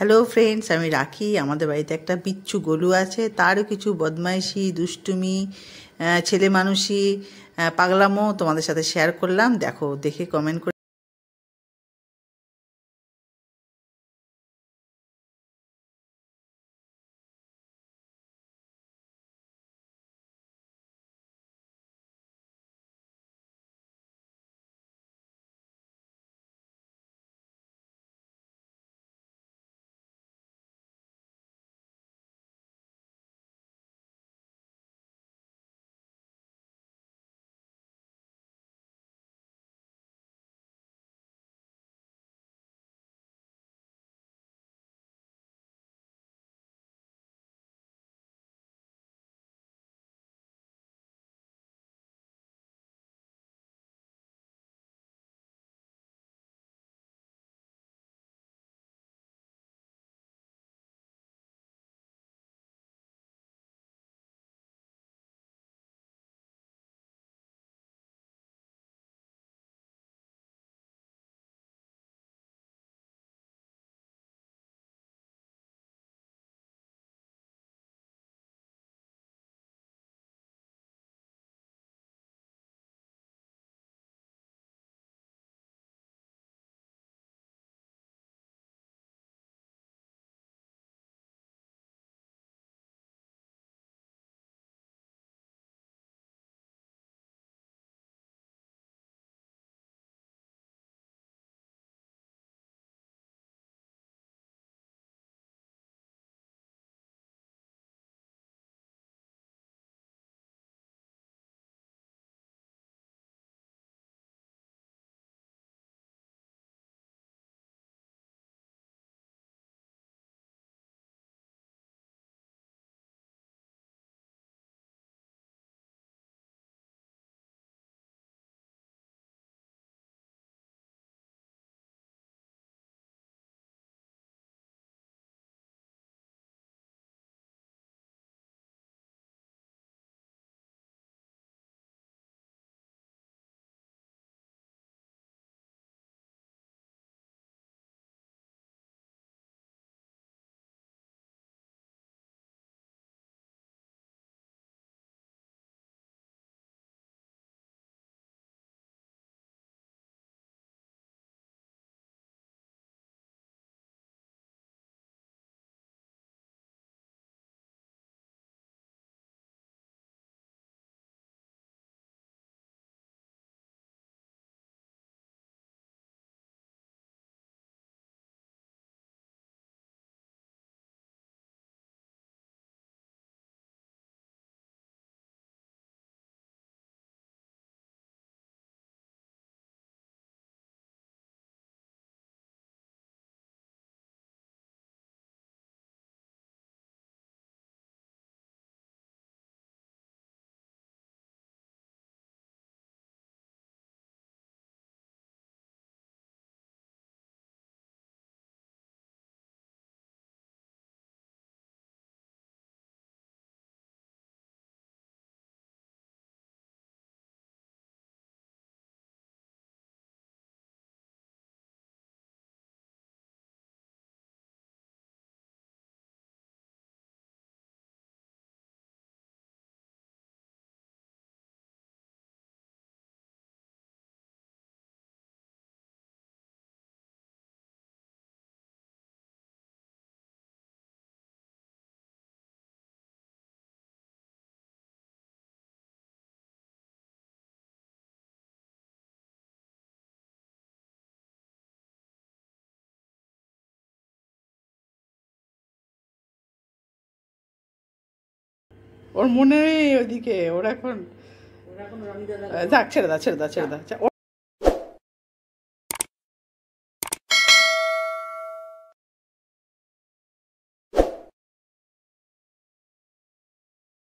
hello friends আমি রাখি আমাদের বাড়িতে একটা বিচ্ছু গলু আছে তারও কিছু বদমাইশি দুষ্টুমি ছেলে মানুষই পাগলামো তোমাদের সাথে শেয়ার করলাম দেখো দেখে কমেন্ট ওর মনে নেই ওদিকে ওর এখন যাক ছেড়ে দা ছেড়ে দা ছেড়ে দা